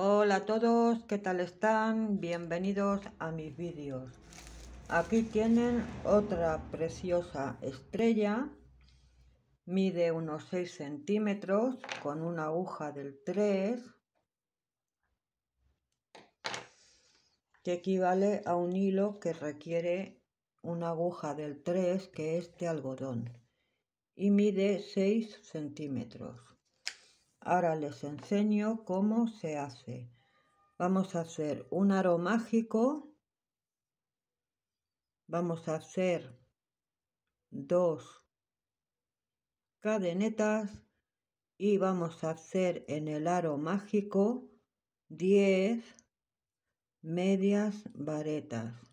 Hola a todos, ¿qué tal están? Bienvenidos a mis vídeos. Aquí tienen otra preciosa estrella. Mide unos 6 centímetros con una aguja del 3 que equivale a un hilo que requiere una aguja del 3 que es de algodón y mide 6 centímetros. Ahora les enseño cómo se hace. Vamos a hacer un aro mágico. Vamos a hacer dos cadenetas y vamos a hacer en el aro mágico 10 medias varetas.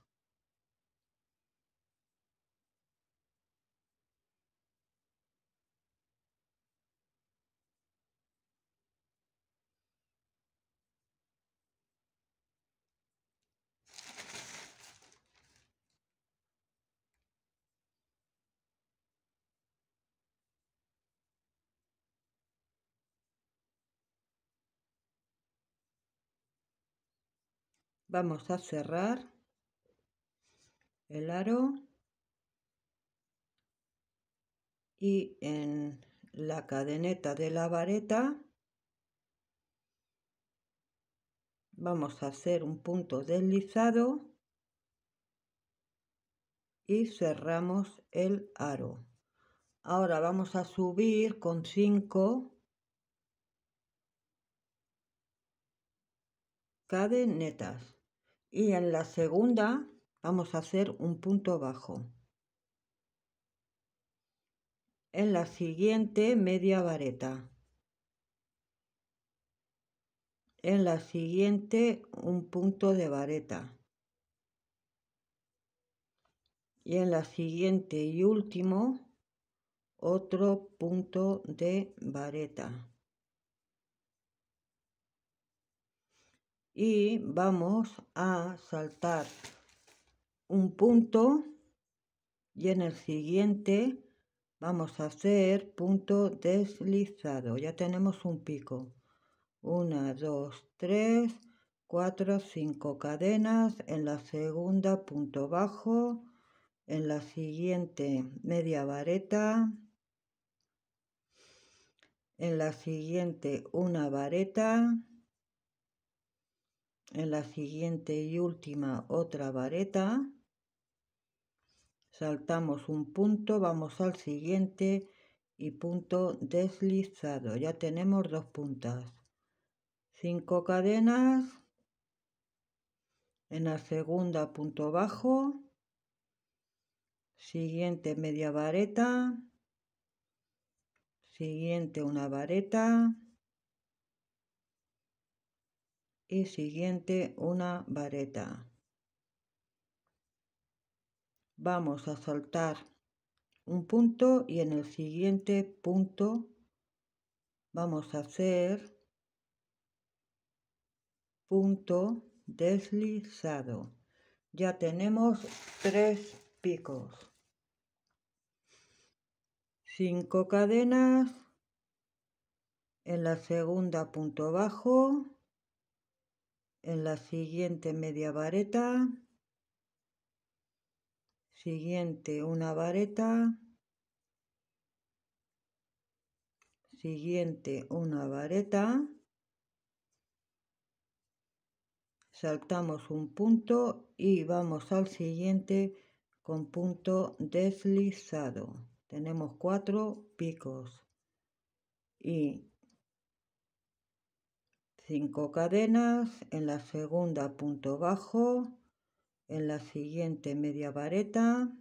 vamos a cerrar el aro y en la cadeneta de la vareta vamos a hacer un punto deslizado y cerramos el aro ahora vamos a subir con 5 cadenetas y en la segunda vamos a hacer un punto bajo. En la siguiente media vareta. En la siguiente un punto de vareta. Y en la siguiente y último otro punto de vareta. y vamos a saltar un punto y en el siguiente vamos a hacer punto deslizado ya tenemos un pico 1 2 3 4 5 cadenas en la segunda punto bajo en la siguiente media vareta en la siguiente una vareta en la siguiente y última otra vareta saltamos un punto vamos al siguiente y punto deslizado ya tenemos dos puntas cinco cadenas en la segunda punto bajo siguiente media vareta siguiente una vareta y siguiente una vareta. Vamos a soltar un punto y en el siguiente punto vamos a hacer punto deslizado. Ya tenemos tres picos. Cinco cadenas en la segunda punto bajo en la siguiente media vareta siguiente una vareta siguiente una vareta saltamos un punto y vamos al siguiente con punto deslizado tenemos cuatro picos y cinco cadenas, en la segunda punto bajo, en la siguiente media vareta,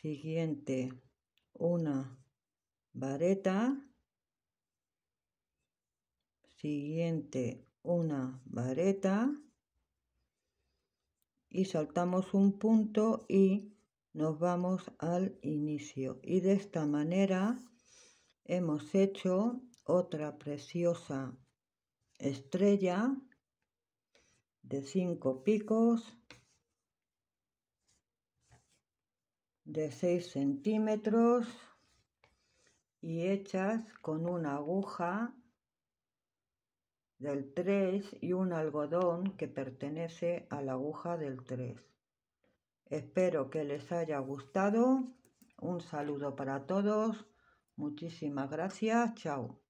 siguiente una vareta, siguiente una vareta y saltamos un punto y nos vamos al inicio y de esta manera hemos hecho otra preciosa estrella de cinco picos de 6 centímetros y hechas con una aguja del 3 y un algodón que pertenece a la aguja del 3. Espero que les haya gustado. Un saludo para todos. Muchísimas gracias. Chao.